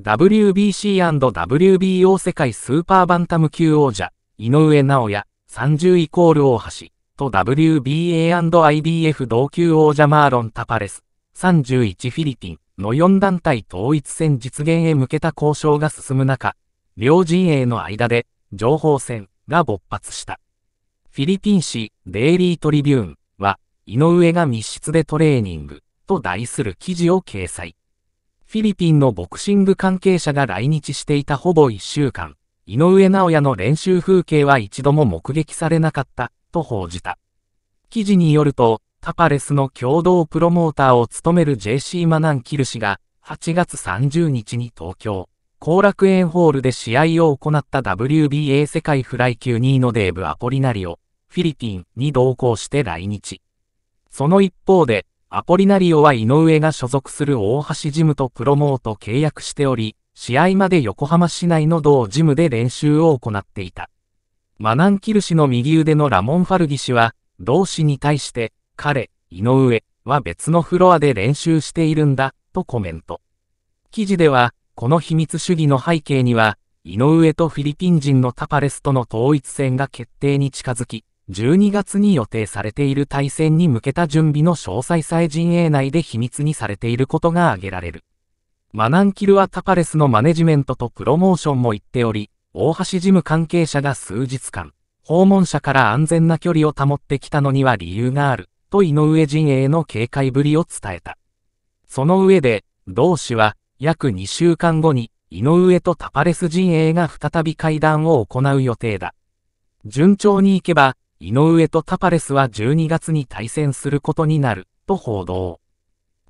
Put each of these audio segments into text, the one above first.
WBC&WBO 世界スーパーバンタム級王者、井上直也、30イコール大橋、と WBA&IBF 同級王者マーロン・タパレス、31フィリピンの4団体統一戦実現へ向けた交渉が進む中、両陣営の間で情報戦が勃発した。フィリピン紙デイリートリビューンは、井上が密室でトレーニングと題する記事を掲載。フィリピンのボクシング関係者が来日していたほぼ一週間、井上直也の練習風景は一度も目撃されなかった、と報じた。記事によると、タパレスの共同プロモーターを務める JC マナン・キル氏が、8月30日に東京、後楽園ホールで試合を行った WBA 世界フライ級2位のデーブ・アポリナリオ、フィリピンに同行して来日。その一方で、アポリナリオは井上が所属する大橋ジムとプロモート契約しており、試合まで横浜市内の同ジムで練習を行っていた。マナンキル氏の右腕のラモン・ファルギ氏は、同氏に対して、彼、井上は別のフロアで練習しているんだ、とコメント。記事では、この秘密主義の背景には、井上とフィリピン人のタパレスとの統一戦が決定に近づき、12月に予定されている対戦に向けた準備の詳細さえ陣営内で秘密にされていることが挙げられる。マナンキルはタパレスのマネジメントとプロモーションも言っており、大橋事務関係者が数日間、訪問者から安全な距離を保ってきたのには理由がある、と井上陣営の警戒ぶりを伝えた。その上で、同氏は、約2週間後に、井上とタパレス陣営が再び会談を行う予定だ。順調にいけば、井上とタパレスは12月に対戦することになる、と報道。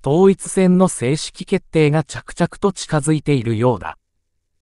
統一戦の正式決定が着々と近づいているようだ。